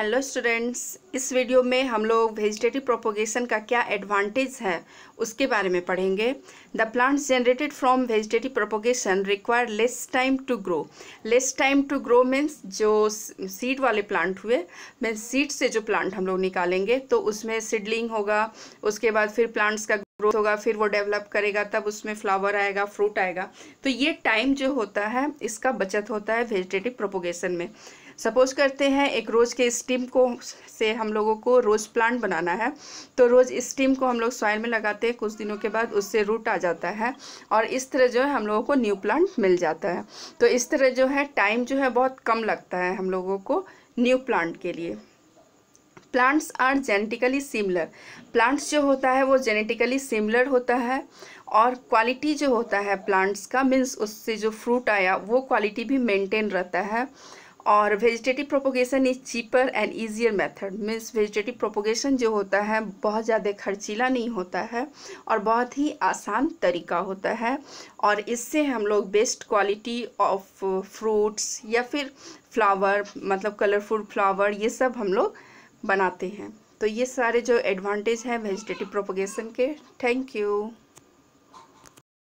hello students इस video में हम लोग वेजिटेटिव प्रोपोगेशन का क्या एडवांटेज है उसके बारे में पढ़ेंगे the plants generated from vegetative propagation require less time to grow less time to grow means जो सीड वाले प्लांट हुए मीन्स सीड से जो प्लांट हम लोग निकालेंगे तो उसमें सीडलिंग होगा उसके बाद फिर प्लांट्स का ग्रोथ होगा फिर वो डेवलप करेगा तब उसमें फ्लावर आएगा फ्रूट आएगा तो ये टाइम जो होता है इसका बचत होता है वेजिटेटिव प्रोपोगेशन में सपोज करते हैं एक रोज़ के स्टीम को से हम लोगों को रोज़ प्लांट बनाना है तो रोज़ स्टीम को हम लोग सॉइल में लगाते हैं कुछ दिनों के बाद उससे रूट आ जाता है और इस तरह जो है हम लोगों को न्यू प्लांट मिल जाता है तो इस तरह जो है टाइम जो है बहुत कम लगता है हम लोगों को न्यू प्लांट के लिए plants are genetically similar plants जो होता है वो जेनेटिकली सिमिलर होता है और क्वालिटी जो होता है प्लांट्स का मीन्स उससे जो फ्रूट आया वो क्वालिटी भी मेंटेन रहता है और vegetative propagation is cheaper and easier method means vegetative propagation जो होता है बहुत ज़्यादा खर्चीला नहीं होता है और बहुत ही आसान तरीका होता है और इससे हम लोग बेस्ट क्वालिटी ऑफ फ्रूट्स या फिर फ्लावर मतलब कलरफुल फ्लावर ये सब हम लोग बनाते हैं तो ये सारे जो एडवांटेज हैं वेजिटेटिव प्रोपोगेशन के थैंक यू